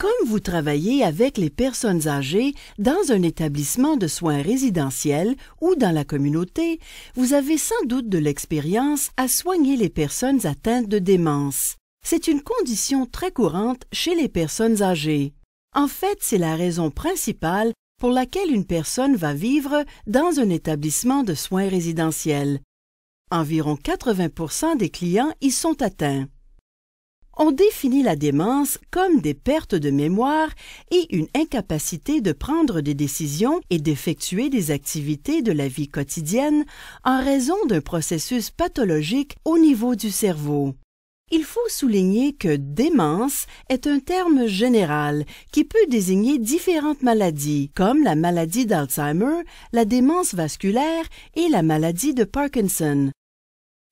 Comme vous travaillez avec les personnes âgées dans un établissement de soins résidentiels ou dans la communauté, vous avez sans doute de l'expérience à soigner les personnes atteintes de démence. C'est une condition très courante chez les personnes âgées. En fait, c'est la raison principale pour laquelle une personne va vivre dans un établissement de soins résidentiels. Environ 80 des clients y sont atteints. On définit la démence comme des pertes de mémoire et une incapacité de prendre des décisions et d'effectuer des activités de la vie quotidienne en raison d'un processus pathologique au niveau du cerveau. Il faut souligner que démence est un terme général qui peut désigner différentes maladies, comme la maladie d'Alzheimer, la démence vasculaire et la maladie de Parkinson.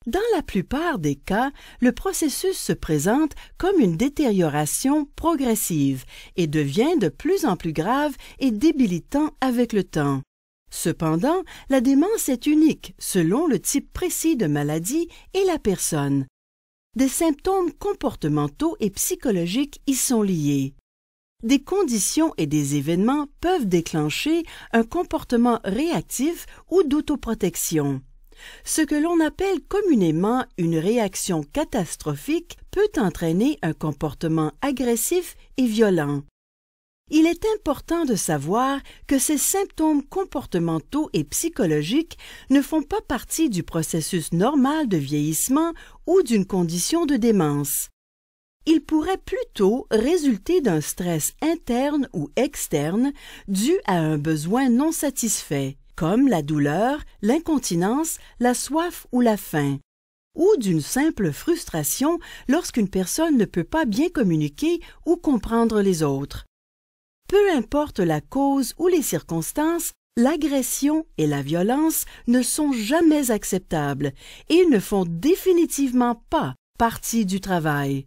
Dans la plupart des cas, le processus se présente comme une détérioration progressive et devient de plus en plus grave et débilitant avec le temps. Cependant, la démence est unique selon le type précis de maladie et la personne. Des symptômes comportementaux et psychologiques y sont liés. Des conditions et des événements peuvent déclencher un comportement réactif ou d'autoprotection. Ce que l'on appelle communément une réaction catastrophique peut entraîner un comportement agressif et violent. Il est important de savoir que ces symptômes comportementaux et psychologiques ne font pas partie du processus normal de vieillissement ou d'une condition de démence. Ils pourraient plutôt résulter d'un stress interne ou externe dû à un besoin non satisfait comme la douleur, l'incontinence, la soif ou la faim, ou d'une simple frustration lorsqu'une personne ne peut pas bien communiquer ou comprendre les autres. Peu importe la cause ou les circonstances, l'agression et la violence ne sont jamais acceptables et ne font définitivement pas partie du travail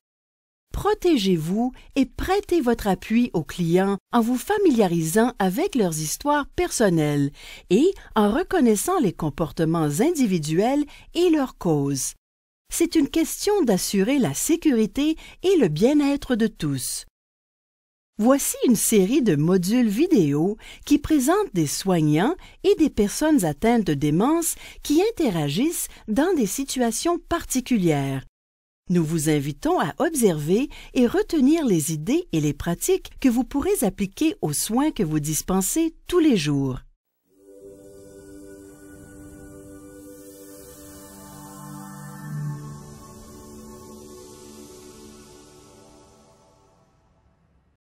protégez-vous et prêtez votre appui aux clients en vous familiarisant avec leurs histoires personnelles et en reconnaissant les comportements individuels et leurs causes. C'est une question d'assurer la sécurité et le bien-être de tous. Voici une série de modules vidéo qui présentent des soignants et des personnes atteintes de démence qui interagissent dans des situations particulières nous vous invitons à observer et retenir les idées et les pratiques que vous pourrez appliquer aux soins que vous dispensez tous les jours.